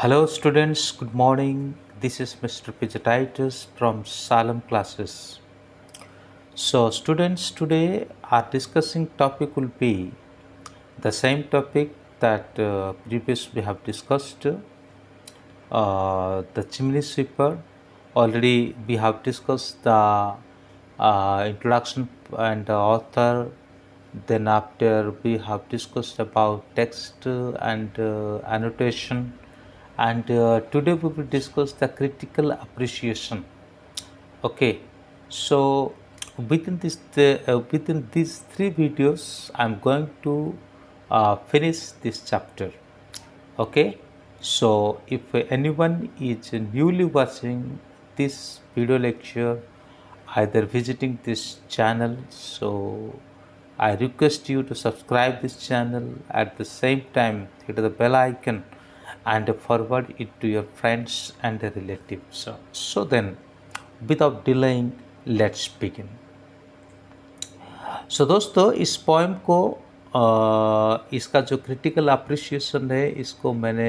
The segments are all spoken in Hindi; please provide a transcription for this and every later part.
Hello students, good morning. This is Mr. Pijatitis from Salem classes. So students today our discussing topic will be the same topic that uh, previous we have discussed uh, the chimney sweeper. Already we have discussed the uh, introduction and the author then after we have discussed about text and uh, annotation and uh, today we will discuss the critical appreciation okay so within this uh, within these three videos i'm going to uh, finish this chapter okay so if anyone is newly watching this video lecture either visiting this channel so i request you to subscribe this channel at the same time hit the bell icon and forward it to your friends and relatives. So then, without delaying, let's begin so दोस्तों इस पोएम को इसका जो क्रिटिकल appreciation है इसको मैंने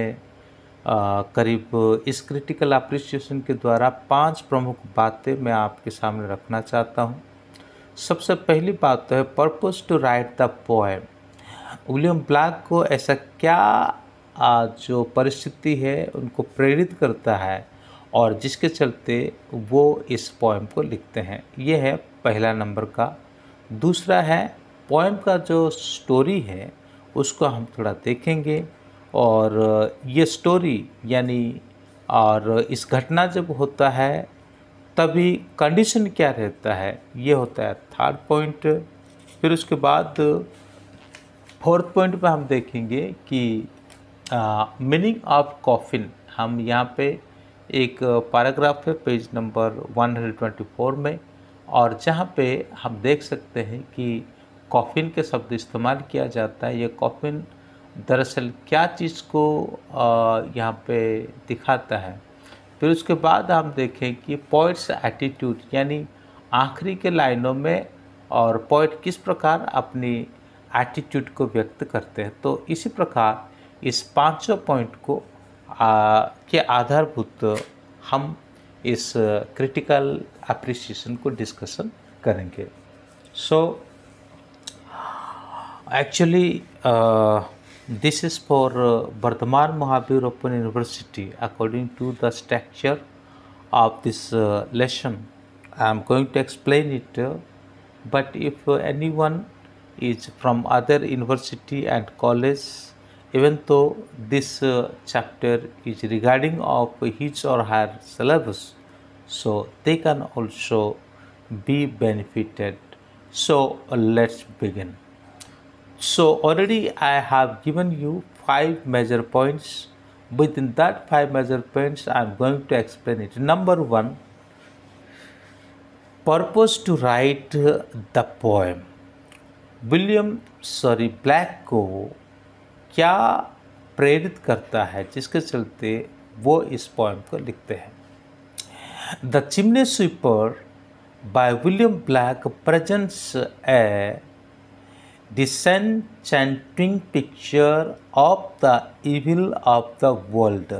करीब इस क्रिटिकल अप्रिसिएशन के द्वारा पांच प्रमुख बातें मैं आपके सामने रखना चाहता हूं सबसे पहली बात तो है purpose to write the poem William Blake को ऐसा क्या आज जो परिस्थिति है उनको प्रेरित करता है और जिसके चलते वो इस पोएम को लिखते हैं ये है पहला नंबर का दूसरा है पोएम का जो स्टोरी है उसको हम थोड़ा देखेंगे और ये स्टोरी यानी और इस घटना जब होता है तभी कंडीशन क्या रहता है ये होता है थर्ड पॉइंट फिर उसके बाद फोर्थ पॉइंट पर हम देखेंगे कि मीनिंग ऑफ कॉफिन हम यहाँ पे एक पैराग्राफ है पेज नंबर 124 में और जहाँ पे हम देख सकते हैं कि कॉफिन के शब्द इस्तेमाल किया जाता है ये कॉफिन दरअसल क्या चीज़ को यहाँ पे दिखाता है फिर उसके बाद हम देखें कि पॉइट्स एटीट्यूड यानी आखिरी के लाइनों में और पॉइट किस प्रकार अपनी एटीट्यूड को व्यक्त करते हैं तो इसी प्रकार इस पाँचों पॉइंट को आ, के आधारभूत हम इस क्रिटिकल अप्रिसिएशन को डिस्कशन करेंगे so actually this is for Vardhman Mahaveer open university according to the structure of this lesson I am going to explain it but if any one is from other university and college even though this uh, chapter is regarding of his or her syllabus so they can also be benefited so uh, let's begin so already i have given you five major points within that five major points i am going to explain it number 1 purpose to write uh, the poem william sorry blacko क्या प्रेरित करता है जिसके चलते वो इस पॉइंट को लिखते हैं the chimney sweeper William Blake Black a disenchanting picture of the evil of the world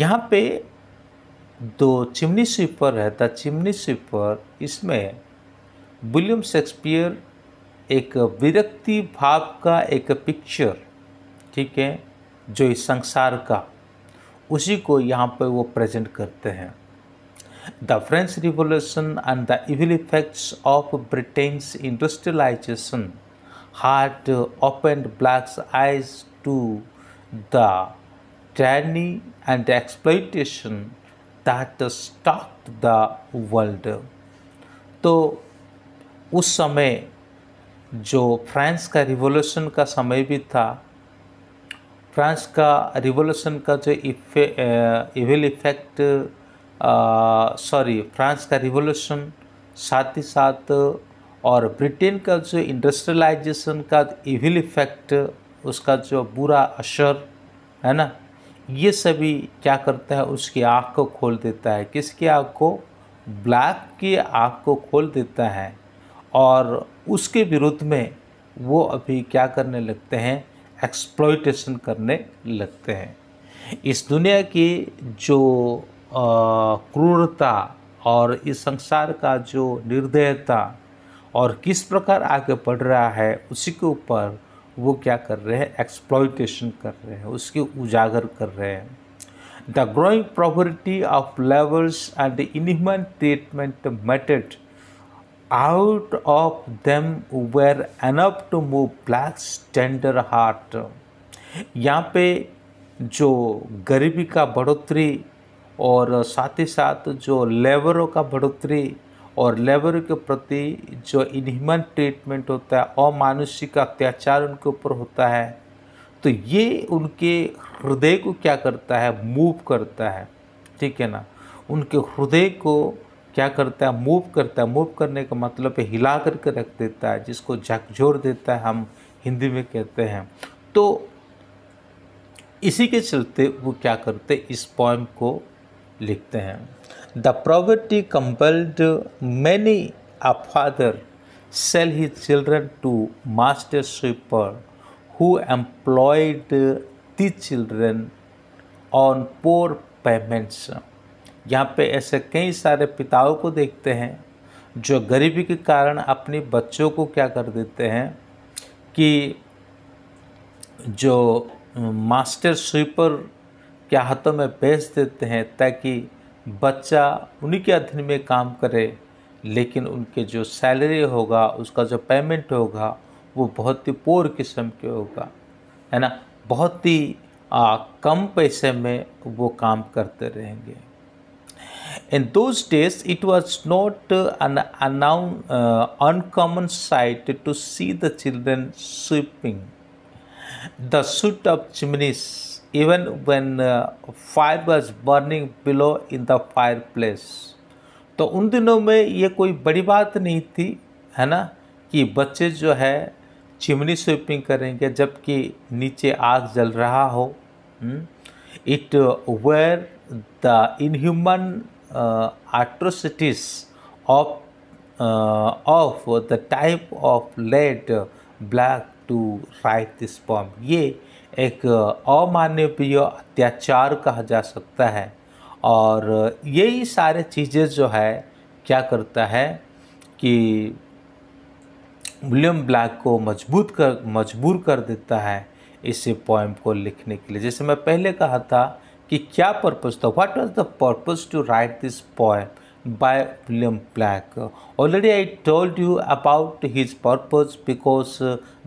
यहाँ पे दो चिमनी स्वीपर है द चिमनी स्वीपर इसमें विलियम शेक्सपियर एक विरक्ति भाव का एक पिक्चर ठीक है जो इस संसार का उसी को यहाँ पर वो प्रेजेंट करते हैं the French revolution and the evil effects of Britain's industrialization heart open Blake's eyes to the tyranny and exploitation that stalk the world तो उस समय जो फ्रांस का रिवोल्यूशन का समय भी था फ्रांस का रिवोल्यूशन का जो इविल इफेक्ट सॉरी फ्रांस का रिवोल्यूशन साथ ही साथ और ब्रिटेन का जो इंडस्ट्रियलाइजेशन का इविल इफेक्ट उसका जो बुरा असर है ना ये सभी क्या करता है उसकी आँख को खोल देता है किसकी आँख को ब्लैक की आँख को खोल देता है और उसके विरुद्ध में वो अभी क्या करने लगते हैं एक्सप्लोइटेशन करने लगते हैं इस दुनिया की जो क्रूरता और इस संसार का जो निर्दयता और किस प्रकार आगे बढ़ रहा है उसी के ऊपर वो क्या कर रहे हैं एक्सप्लोइटेशन कर रहे हैं उसके उजागर कर रहे हैं the growing property of levels and inhuman treatment method out of them were enough to move black's tender heart यहाँ पे जो गरीबी का बढ़ोतरी और साथ ही साथ जो लेबरों का बढ़ोतरी और लेबर के प्रति जो इनह्यूमन ट्रीटमेंट होता है अमानुषिक अत्याचार उनके ऊपर होता है तो ये उनके हृदय को क्या करता है मूव करता है ठीक है ना उनके हृदय को क्या करता है मूव करता है मूव करने का मतलब है हिला करके रख देता है जिसको झकझोर देता है हम हिंदी में कहते हैं तो इसी के चलते वो क्या करते इस पॉइम को लिखते हैं the poverty compelled many a father sell he children to master sweeper who employed the children on poor payments यहाँ पे ऐसे कई सारे पिताओं को देखते हैं जो गरीबी के कारण अपने बच्चों को क्या कर देते हैं कि जो मास्टर स्वीपर के हाथों में बेच देते हैं ताकि बच्चा उन्हीं के अधीन में काम करे लेकिन उनके जो सैलरी होगा उसका जो पेमेंट होगा वो बहुत ही पोर किस्म के होगा है ना बहुत ही कम पैसे में वो काम करते रहेंगे In those days, it was not an, unknown uh, uncommon sight to see the children sweeping the soot of chimneys, even when uh, fire was burning below in the fireplace. तो उन दिनों में ये कोई बड़ी बात नहीं थी है ना कि बच्चे जो है चिमनी स्वीपिंग करेंगे जबकि नीचे आग जल रहा हो it were the inhuman Uh, atrocities of uh, of the type of led Blake to write this poem ये एक uh, अमानवीय अत्याचार कहा जा सकता है और यही सारे चीज़ें जो है क्या करता है कि विलियम ब्लैक को मजबूत कर मजबूर कर देता है इस पोएम को लिखने के लिए जैसे मैं पहले कहा था कि क्या पर्पज़ था what was the purpose to write this poem by William Blake already I told you about his purpose because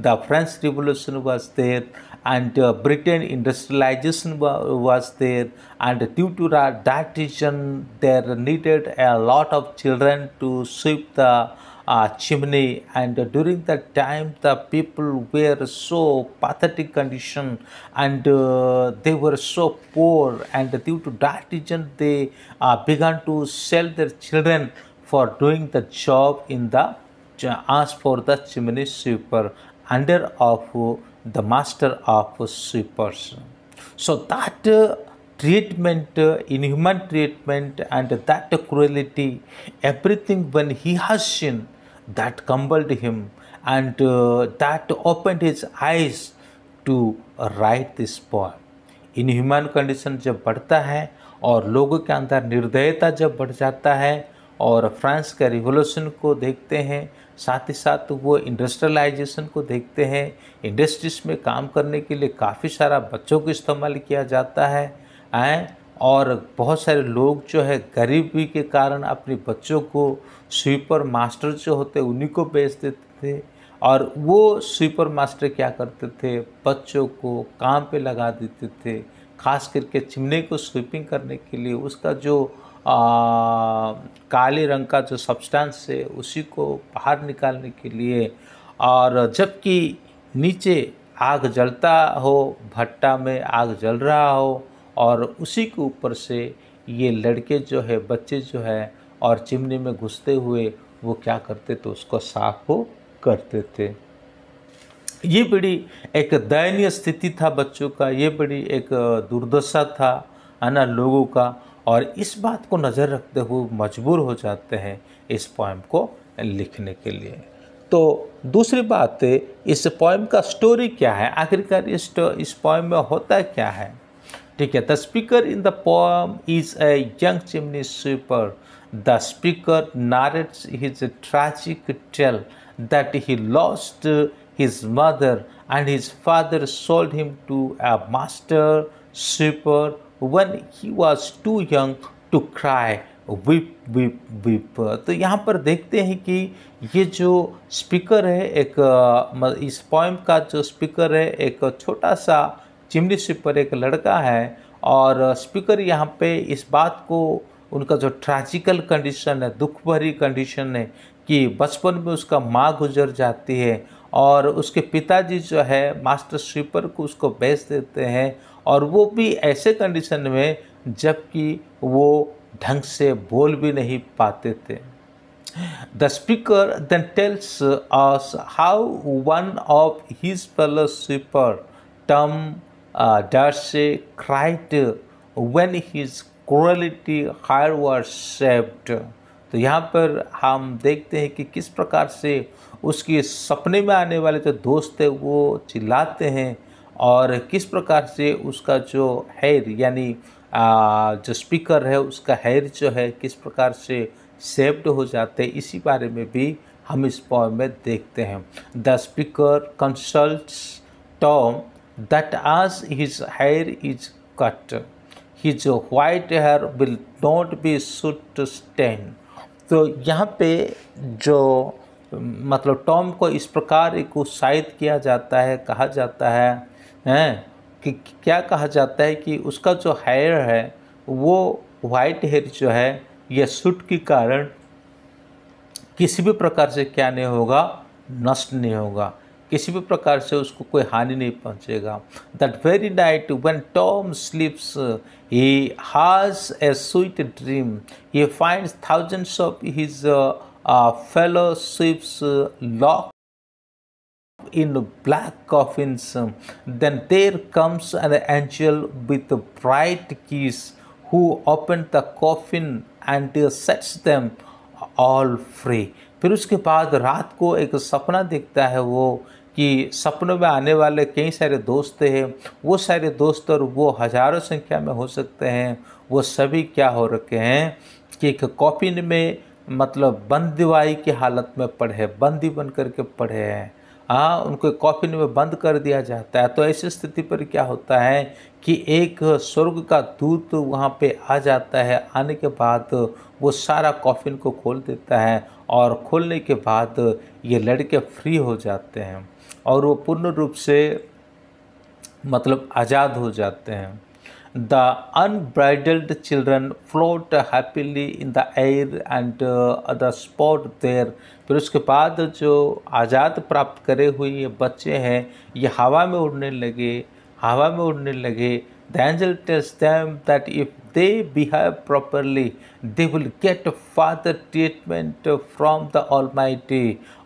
the French revolution there and uh, Britain industrialization was there and due to that reason there needed a lot of children to sweep the uh, chimney and uh, during that time the people were so pathetic condition and uh, they were so poor and due to that reason they uh, began to sell their children for doing the job in the ask for the chimney sweeper under of the master of sweepers so that uh, treatment, uh, inhuman treatment, and that cruelty, everything when he has seen, that compelled him and uh, that opened his eyes to write this poem. Inhuman condition जब बढ़ता है और लोगों के अंदर निर्दयता जब बढ़ जाता है और फ्रांस के रिवोल्यूशन को देखते हैं साथ ही साथ वो इंडस्ट्रियलाइजेशन को देखते हैं इंडस्ट्रीज में काम करने के लिए काफ़ी सारा बच्चों को इस्तेमाल किया जाता है और बहुत सारे लोग जो है गरीबी के कारण अपने बच्चों को स्वीपर मास्टर जो होते उन्हीं को बेच देते थे और वो स्वीपर मास्टर क्या करते थे बच्चों को काम पे लगा देते थे खास करके चिमने को स्वीपिंग करने के लिए उसका जो काले रंग का जो सब्सटेंस है उसी को बाहर निकालने के लिए और जबकि नीचे आग जलता हो भट्टा में आग जल रहा हो और उसी के ऊपर से ये लड़के जो है बच्चे जो है और चिमनी में घुसते हुए वो क्या करते थे उसको साफ हो करते थे ये बड़ी एक दयनीय स्थिति था बच्चों का ये बड़ी एक दुर्दशा था है ना लोगों का और इस बात को नज़र रखते हुए मजबूर हो जाते हैं इस पॉइम को लिखने के लिए तो दूसरी बात इस पॉइम का स्टोरी क्या है आखिरकार इस इस पॉइम में होता क्या है ठीक है the speaker in the poem is a young chimney sweeper the speaker narrates his tragic tale that he lost his mother and his father sold him to a master sweeper when he was too young to cry weep weep weep तो यहाँ पर देखते हैं कि ये जो स्पीकर है एक इस पॉइंट का जो स्पीकर है एक छोटा सा चिमनी स्विप पर एक लड़का है और स्पीकर यहाँ पे इस बात को उनका जो ट्रैजिकल कंडीशन है दुख भरी कंडीशन है कि बचपन में उसका माँ गुजर जाती है और उसके पिताजी जो है मास्टर स्वीपर को उसको बेच देते हैं और वो भी ऐसे कंडीशन में जबकि वो ढंग से बोल भी नहीं पाते थे the speaker then tells how one of his fellow sweeper Tom uh, does cried when his cruelty higher was saved तो यहाँ पर हम देखते हैं कि किस प्रकार से उसके सपने में आने वाले जो दोस्त है वो चिल्लाते हैं और किस प्रकार से उसका जो हेयर यानी जो स्पीकर है उसका हेयर जो है किस प्रकार से सेव्ड हो जाते हैं इसी बारे में भी हम इस पॉइंट में देखते हैं the speaker consult Tom that as his hair is cut, his white hair will not be soot stain. तो यहाँ पे जो मतलब टॉम को इस प्रकार एक उत्साहित किया जाता है कहा जाता है हैं कि क्या कहा जाता है कि उसका जो हेयर है वो वाइट हेयर जो है यह सूट के कारण किसी भी प्रकार से क्या नहीं होगा नष्ट नहीं होगा किसी भी प्रकार से उसको कोई हानि नहीं पहुंचेगा that very night when Tom sleeps he has a sweet dream he finds thousands of his fellow sweeps lock in black coffins. Then there comes an angel with bright keys who opens the coffin and sets them all free. फिर उसके बाद रात को एक सपना देखता है वो कि सपनों में आने वाले कई सारे दोस्त हैं वो सारे दोस्त और वो हज़ारों संख्या में हो सकते हैं वो सभी क्या हो रखे हैं कि एक कॉपिन में मतलब बंदवाई की हालत में पढ़े बंदी बन करके पढ़े हैं हाँ उनको कॉफिन में बंद कर दिया जाता है तो ऐसी स्थिति पर क्या होता है कि एक स्वर्ग का दूत वहाँ पे आ जाता है आने के बाद वो सारा कॉफिन को खोल देता है और खोलने के बाद ये लड़के फ्री हो जाते हैं और वो पूर्ण रूप से मतलब आज़ाद हो जाते हैं the unbridled children float happily in the air and the spot there फिर उसके बाद जो आज़ाद प्राप्त करे हुए ये बच्चे हैं ये हवा में उड़ने लगे हवा में उड़ने लगे The angel tells them that if they behave properly, they will get father treatment from the almighty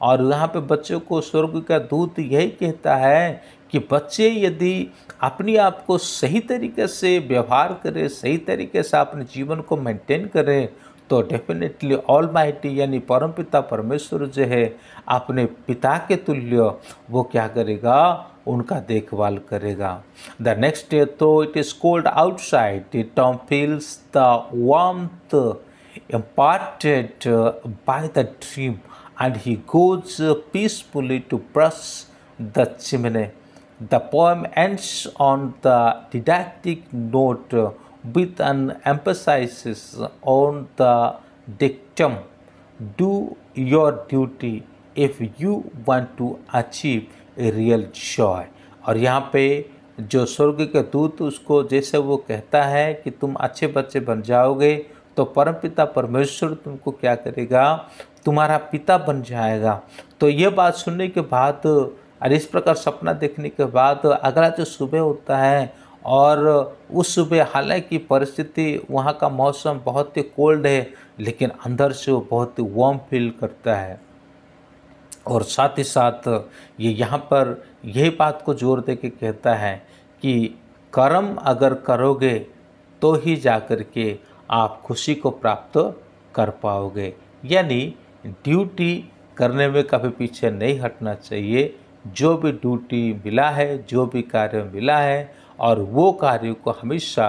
और यहाँ pe बच्चों को स्वर्ग का दूत यही कहता है कि बच्चे यदि अपने आप को सही तरीके से व्यवहार करें सही तरीके से अपने जीवन को मेंटेन करें तो डेफिनेटली ऑल माइटी यानी परम पिता परमेश्वर जो है अपने पिता के तुल्य वो क्या करेगा उनका देखभाल करेगा द नेक्स्ट डे तो it is cold outside Tom feels warmth imparted by the dream and he goes peacefully to press the chimney. The poem ends on the didactic note with an emphasis on the dictum do your duty if you want to achieve a real joy और यहाँ पे जो स्वर्ग के दूत उसको जैसे वो कहता है कि तुम अच्छे बच्चे बन जाओगे तो परमपिता परमेश्वर तुमको क्या करेगा तुम्हारा पिता बन जाएगा तो ये बात सुनने के बाद और इस प्रकार सपना देखने के बाद अगला जो सुबह होता है और उस सुबह हालांकि परिस्थिति वहाँ का मौसम बहुत ही कोल्ड है लेकिन अंदर से वो बहुत ही वार्म फील करता है और साथ ही साथ ये यहाँ पर यही बात को जोर दे के कहता है कि कर्म अगर करोगे तो ही जा कर के आप खुशी को प्राप्त कर पाओगे यानी ड्यूटी करने में कभी पीछे नहीं हटना चाहिए जो भी ड्यूटी मिला है जो भी कार्य मिला है और वो कार्य को हमेशा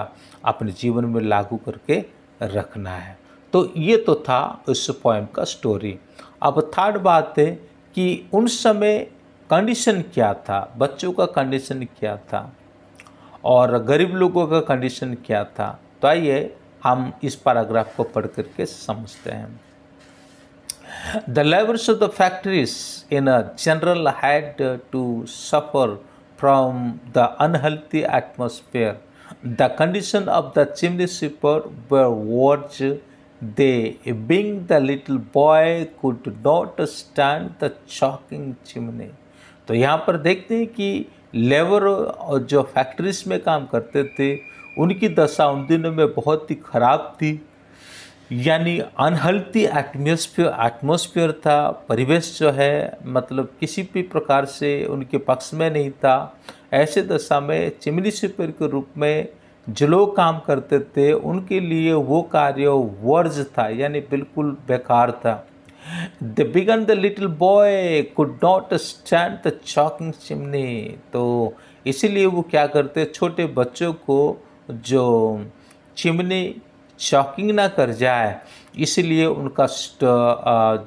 अपने जीवन में लागू करके रखना है तो ये तो था उस पोएम का स्टोरी अब थर्ड बात है कि उन समय कंडीशन क्या था बच्चों का कंडीशन क्या था और गरीब लोगों का कंडीशन क्या था तो आइए हम इस पैराग्राफ को पढ़ करके समझते हैं the labours of the factories in a general had to suffer from the unhealthy atmosphere the condition of the chimney sweeper worse they, being the little boy, could not stand the choking chimney. तो यहाँ पर देखते हैं कि लेबर और जो फैक्ट्रीज में काम करते थे उनकी दशा उन दिनों में बहुत ही ख़राब थी यानी अनहेल्थी एटमोसफियर एटमोसफियर था परिवेश जो है मतलब किसी भी प्रकार से उनके पक्ष में नहीं था ऐसे दशा में चिमनी सुपर के रूप में जो लोग काम करते थे उनके लिए वो कार्य वर्ज था यानी बिल्कुल बेकार था द बिगन the little boy could not stand the choking chimney तो इसीलिए वो क्या करते छोटे बच्चों को जो चिमनी चॉकिंग ना कर जाए इसलिए उनका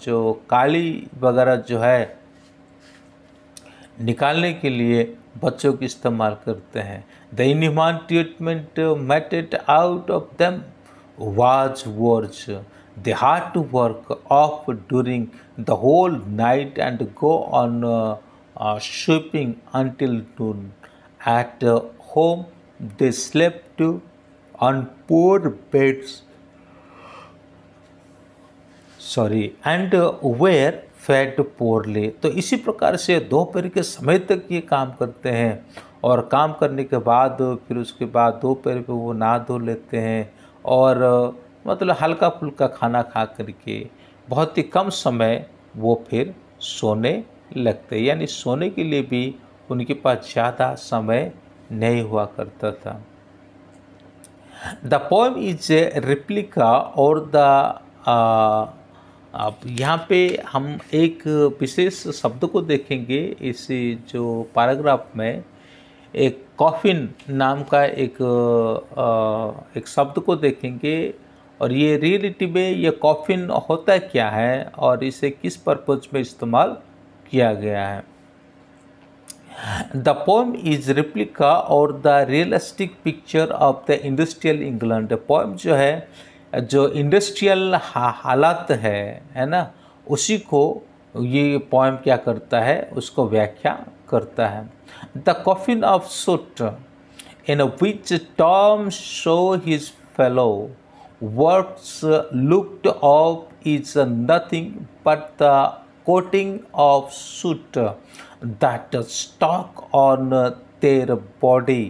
जो काली वगैरह जो है निकालने के लिए बच्चों की इस्तेमाल करते हैं The inhumane treatment meted out of them was worse. They had to work off during the whole night and go on uh, uh, sweeping until noon. At uh, home, they slept on poor beds. Sorry and were fed poorly तो इसी प्रकार से दोपहर के समय तक ये काम करते हैं और काम करने के बाद फिर उसके बाद दोपहर पे वो नहा धो लेते हैं और मतलब हल्का फुल्का खाना खा करके बहुत ही कम समय वो फिर सोने लगते यानी सोने के लिए भी उनके पास ज़्यादा समय नहीं हुआ करता था the poem is a replica और द अब यहाँ पे हम एक विशेष शब्द को देखेंगे इसी जो पैराग्राफ में एक कॉफिन नाम का एक एक शब्द को देखेंगे और ये रियलिटी में ये कॉफिन होता क्या है और इसे किस पर्पज में इस्तेमाल किया गया है द पोम इज रिप्लिका और the realistic picture of the industrial England poem जो है जो इंडस्ट्रियल हालात है है ना उसी को ये पोएम क्या करता है उसको व्याख्या करता है the coffin of soot in which Tom saw his fellow words locked off is nothing but the coating of soot that stuck on their body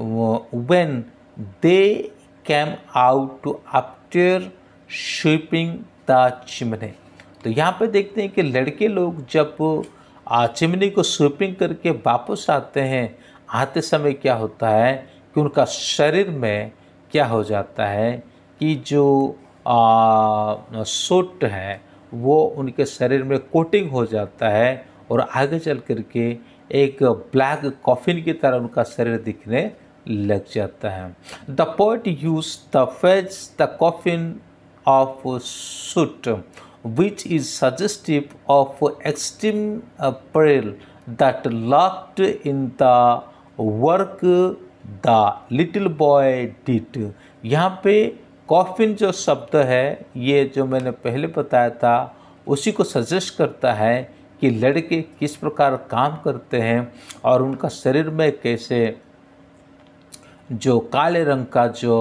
when they came out after sweeping the chimney तो यहाँ पर देखते हैं कि लड़के लोग जब चिमनी को स्वीपिंग करके वापस आते हैं आते समय क्या होता है कि उनका शरीर में क्या हो जाता है कि जो सोट है वो उनके शरीर में कोटिंग हो जाता है और आगे चल करके एक ब्लैक कॉफिन की तरह उनका शरीर दिखने लग जाता है the poet use the phrase the coffin of soot which is suggestive of extreme uh, peril that lurked in the work the little boy did यहाँ पे कॉफिन जो शब्द है ये जो मैंने पहले बताया था उसी को सजेस्ट करता है कि लड़के किस प्रकार काम करते हैं और उनका शरीर में कैसे जो काले रंग का जो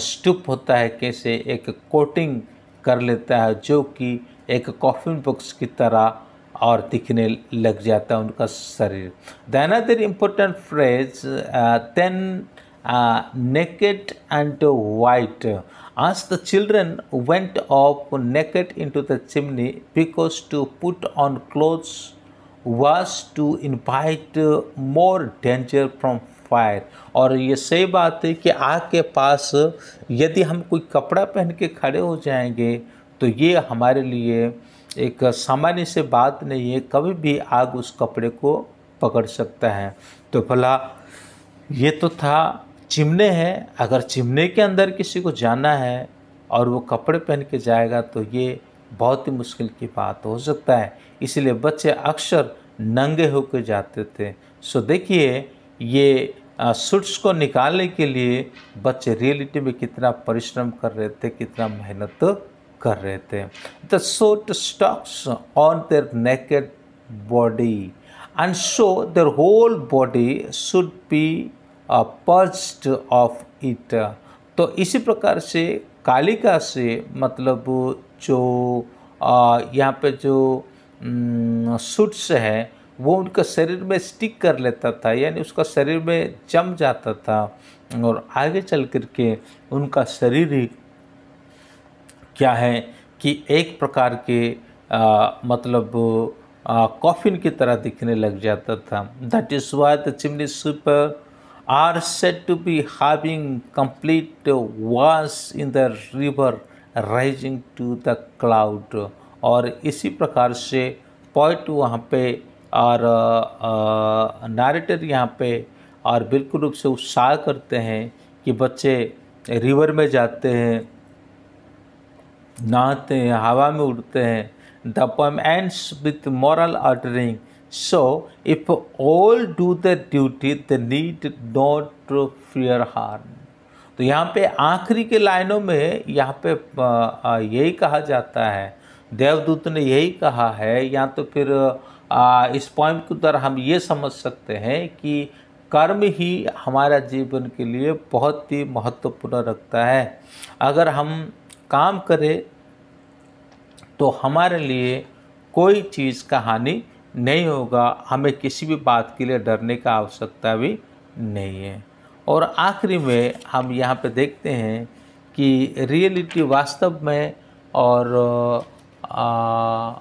स्टूप uh, होता है कैसे एक कोटिंग कर लेता है जो कि एक कॉफिन बॉक्स की तरह और दिखने लग जाता है उनका शरीर the another important phrase then naked and white. As the children went off naked into the chimney because to put on clothes was to invite more danger from fire और ये सही बात है कि आग के पास यदि हम कोई कपड़ा पहन के खड़े हो जाएंगे तो ये हमारे लिए एक सामान्य से बात नहीं है कभी भी आग उस कपड़े को पकड़ सकता है तो भला ये तो था चिमने हैं अगर चिमने के अंदर किसी को जाना है और वो कपड़े पहन के जाएगा तो ये बहुत ही मुश्किल की बात हो सकता है इसलिए बच्चे अक्सर नंगे होकर जाते थे सो देखिए ये सुट्स को निकालने के लिए बच्चे रियलिटी में कितना परिश्रम कर रहे थे कितना मेहनत कर रहे थे the soot stocks on their naked body and show their whole body should be burst of it तो इसी प्रकार से कालिका से मतलब जो यहाँ पे जो सूट्स है वो उनके शरीर में स्टिक कर लेता था यानी उसका शरीर में जम जाता था और आगे चल कर के उनका शरीर ही क्या है कि एक प्रकार के आ, मतलब कॉफिन की तरह दिखने लग जाता था that is why the chimney sweeper are set to be having complete wash in the river rising to the cloud और इसी प्रकार से पॉइंट वहाँ पे और नारेटर यहाँ पे और बिल्कुल रूप से उत्साह करते हैं कि बच्चे रिवर में जाते हैं नहाते हैं हवा में उड़ते हैं the poem ends with moral ordering so if all do the duty the need not to fear तो यहाँ पे आखिरी के लाइनों में यहाँ पे यही कहा जाता है देवदूत ने यही कहा है या तो फिर आ, इस पॉइंट के द्वारा हम ये समझ सकते हैं कि कर्म ही हमारा जीवन के लिए बहुत ही महत्वपूर्ण रखता है अगर हम काम करें तो हमारे लिए कोई चीज़ का हानि नहीं होगा हमें किसी भी बात के लिए डरने का आवश्यकता भी नहीं है और आखिरी में हम यहाँ पे देखते हैं कि रियलिटी वास्तव में और आ,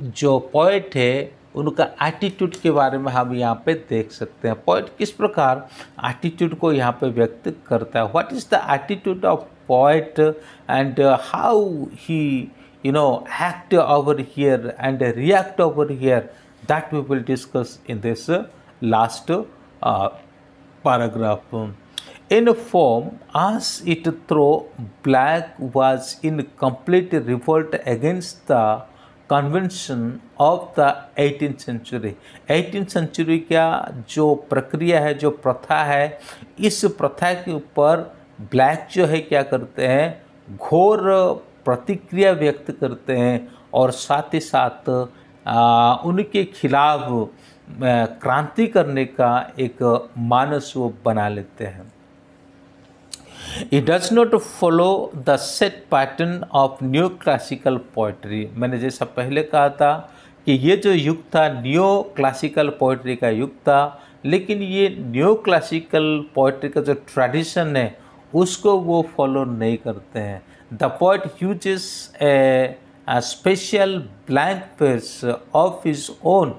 जो पॉइट है उनका एटीट्यूड के बारे में हम यहाँ पे देख सकते हैं पॉइट किस प्रकार एटीट्यूड को यहाँ पे व्यक्त करता है what is the attitude of poet and how he you know act over here and react over here that we will discuss in this last paragraph in form as it through Blake was in complete revolt against the convention of the eighteen century eighteen century का जो प्रक्रिया है जो प्रथा है इस प्रथा के ऊपर ब्लैक जो है क्या करते हैं घोर प्रतिक्रिया व्यक्त करते हैं और साथ ही साथ आ, उनके खिलाफ क्रांति करने का एक मानस वो बना लेते हैं it does not follow the set pattern of new classical poetry मैंने जैसा पहले कहा था कि ये जो युग था न्यू क्लासिकल पोइट्री का युग था लेकिन ये न्यू क्लासिकल पोइट्री का जो ट्रेडिशन है उसको वो फॉलो नहीं करते हैं the poet is a special blank page of his own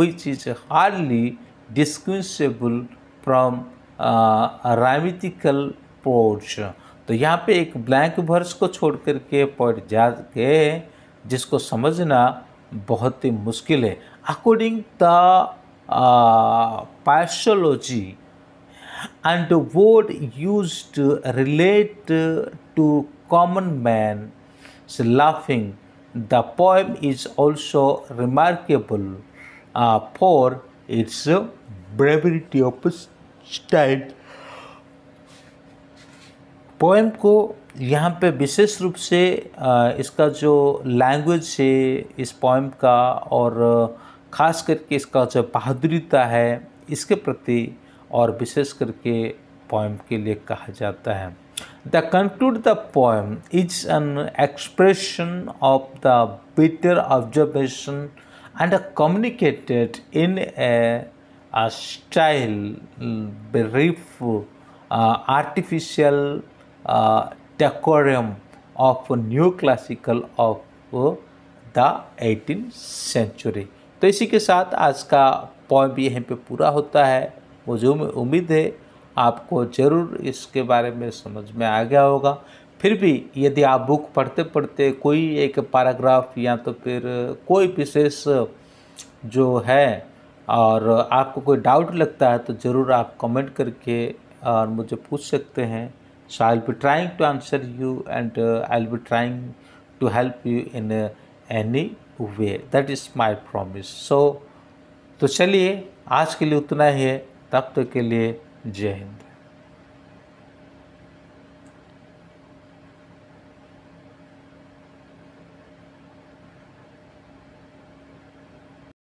which is hardly distinguishable from uh, ports तो यहाँ पे एक ब्लैंक वर्स को छोड़ कर के पॉइंट जा के जिसको समझना बहुत ही मुश्किल है according the phraseology and word use relate to common man laughing the poem is also remarkable for its brevity of style poem को यहाँ पे विशेष रूप से इसका जो लैंग्वेज है इस पोएम का और ख़ास करके इसका जो बहादुरीता है इसके प्रति और विशेष करके पोएम के लिए कहा जाता है the conclude the poem is an expression of the bitter observation and a communicated in a style brief artificial decorum of classical of the eighteen century तो इसी के साथ आज का पॉइंट भी यहीं पे पूरा होता है मुझे उम्मीद है आपको ज़रूर इसके बारे में समझ में आ गया होगा फिर भी यदि आप बुक पढ़ते पढ़ते कोई एक पैराग्राफ या तो फिर कोई विशेष जो है और आपको कोई डाउट लगता है तो ज़रूर आप कमेंट करके और मुझे पूछ सकते हैं So I'll be trying to answer you and uh, I'll be trying to help you in uh, any way that is my promise so to chaliye aaj ke liye utna hi hai tab tak ke liye jai hind